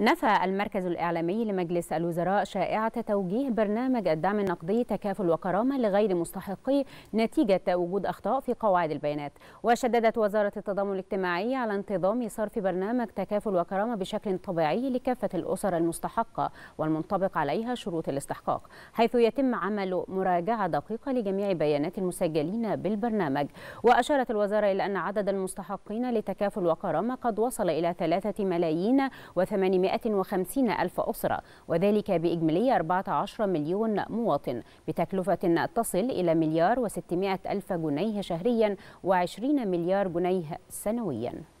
نفى المركز الإعلامي لمجلس الوزراء شائعة توجيه برنامج الدعم النقدي تكافل وكرامة لغير مستحقيه نتيجة وجود أخطاء في قواعد البيانات وشددت وزارة التضامن الاجتماعي على انتظام صرف برنامج تكافل وكرامة بشكل طبيعي لكافة الأسر المستحقة والمنطبق عليها شروط الاستحقاق حيث يتم عمل مراجعة دقيقة لجميع بيانات المسجلين بالبرنامج وأشارت الوزارة إلى أن عدد المستحقين لتكافل وكرامة قد وصل إلى 3 ملايين و800 650 ألف أسرة وذلك بإجمالي 14 مليون مواطن بتكلفة تصل إلى مليار و600 ألف جنيه شهريا و20 مليار جنيه سنويا